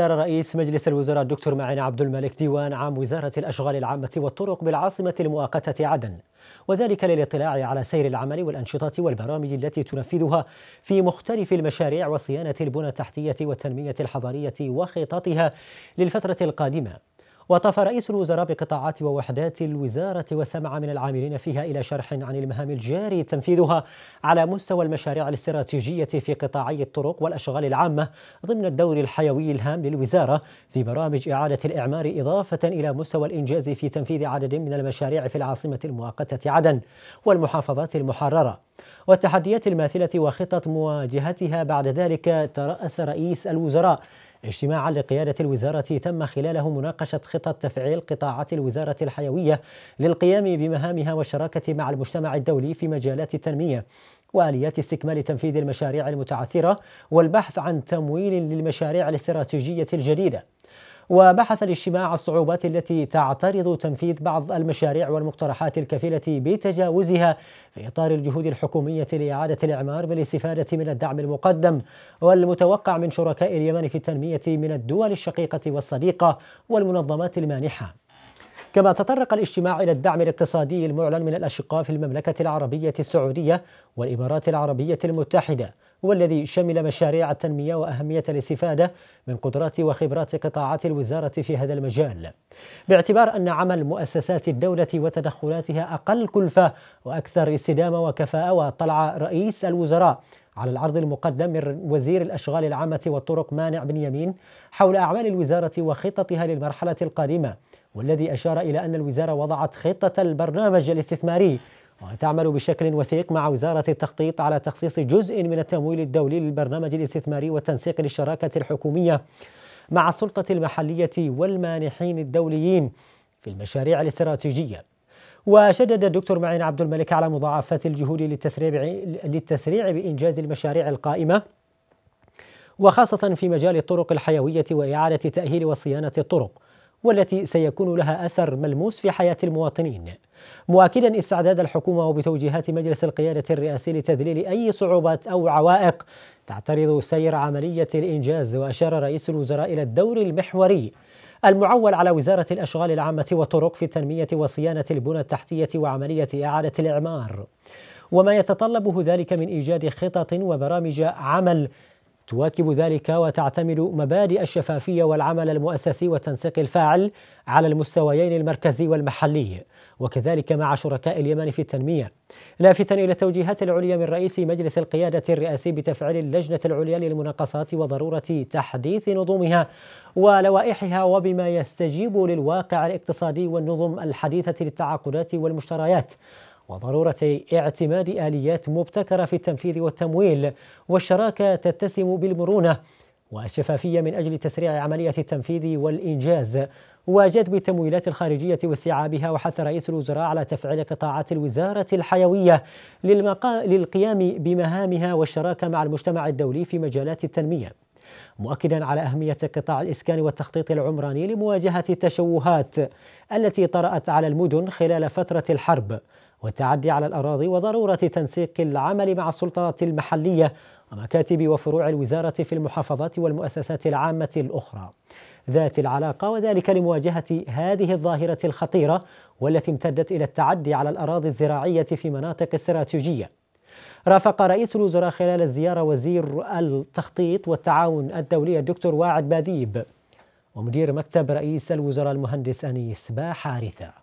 دار رئيس مجلس الوزراء الدكتور معين عبد الملك ديوان عام وزارة الأشغال العامة والطرق بالعاصمة المؤقتة عدن وذلك للاطلاع على سير العمل والأنشطة والبرامج التي تنفذها في مختلف المشاريع وصيانة البنى التحتية والتنمية الحضارية وخططها للفترة القادمة وطاف رئيس الوزراء بقطاعات ووحدات الوزارة وسمع من العاملين فيها إلى شرح عن المهام الجاري تنفيذها على مستوى المشاريع الاستراتيجية في قطاعي الطرق والأشغال العامة ضمن الدور الحيوي الهام للوزارة في برامج إعادة الإعمار إضافة إلى مستوى الإنجاز في تنفيذ عدد من المشاريع في العاصمة المؤقتة عدن والمحافظات المحررة والتحديات الماثلة وخطط مواجهتها بعد ذلك ترأس رئيس الوزراء اجتماعا لقيادة الوزارة تم خلاله مناقشة خطط تفعيل قطاعات الوزارة الحيوية للقيام بمهامها والشراكة مع المجتمع الدولي في مجالات التنمية واليات استكمال تنفيذ المشاريع المتعثره والبحث عن تمويل للمشاريع الاستراتيجيه الجديده وبحث الاجتماع الصعوبات التي تعترض تنفيذ بعض المشاريع والمقترحات الكفيلة بتجاوزها في إطار الجهود الحكومية لإعادة الإعمار بالاستفادة من الدعم المقدم والمتوقع من شركاء اليمن في التنمية من الدول الشقيقة والصديقة والمنظمات المانحة كما تطرق الاجتماع إلى الدعم الاقتصادي المعلن من الأشقاء في المملكة العربية السعودية والإمارات العربية المتحدة هو الذي شمل مشاريع التنمية وأهمية الاستفادة من قدرات وخبرات قطاعات الوزارة في هذا المجال باعتبار أن عمل مؤسسات الدولة وتدخلاتها أقل كلفة وأكثر استدامة وكفاءة واطلع رئيس الوزراء على العرض المقدم من وزير الأشغال العامة والطرق مانع بن يمين حول أعمال الوزارة وخططها للمرحلة القادمة والذي أشار إلى أن الوزارة وضعت خطة البرنامج الاستثماري وتعمل بشكل وثيق مع وزارة التخطيط على تخصيص جزء من التمويل الدولي للبرنامج الاستثماري والتنسيق للشراكة الحكومية مع السلطة المحلية والمانحين الدوليين في المشاريع الاستراتيجية وشدد الدكتور معين عبد الملك على مضاعفة الجهود للتسريع للتسريع بإنجاز المشاريع القائمة وخاصة في مجال الطرق الحيوية وإعادة تأهيل وصيانة الطرق والتي سيكون لها اثر ملموس في حياه المواطنين. مؤكدا استعداد الحكومه وبتوجيهات مجلس القياده الرئاسي لتذليل اي صعوبات او عوائق تعترض سير عمليه الانجاز واشار رئيس الوزراء الى الدور المحوري المعول على وزارة الأشغال العامة والطرق في تنمية وصيانة البنى التحتية وعملية إعادة الإعمار وما يتطلبه ذلك من إيجاد خطط وبرامج عمل تواكب ذلك وتعتمد مبادئ الشفافية والعمل المؤسسي والتنسيق الفاعل على المستويين المركزي والمحلي وكذلك مع شركاء اليمن في التنمية لافتا إلى التوجيهات العليا من رئيس مجلس القيادة الرئاسي بتفعيل اللجنة العليا للمناقصات وضرورة تحديث نظمها ولوائحها وبما يستجيب للواقع الاقتصادي والنظم الحديثة للتعاقدات والمشتريات وضرورة اعتماد آليات مبتكرة في التنفيذ والتمويل والشراكة تتسم بالمرونة والشفافية من أجل تسريع عملية التنفيذ والإنجاز وجذب التمويلات الخارجية واستيعابها وحث رئيس الوزراء على تفعيل قطاعات الوزارة الحيوية للمقا... للقيام بمهامها والشراكة مع المجتمع الدولي في مجالات التنمية مؤكدا على أهمية قطاع الإسكان والتخطيط العمراني لمواجهة التشوهات التي طرأت على المدن خلال فترة الحرب والتعدي على الأراضي وضرورة تنسيق العمل مع السلطات المحلية ومكاتب وفروع الوزارة في المحافظات والمؤسسات العامة الأخرى ذات العلاقة وذلك لمواجهة هذه الظاهرة الخطيرة والتي امتدت إلى التعدي على الأراضي الزراعية في مناطق استراتيجية رافق رئيس الوزراء خلال الزيارة وزير التخطيط والتعاون الدولي الدكتور واعد باذيب ومدير مكتب رئيس الوزراء المهندس أنيس با حارثة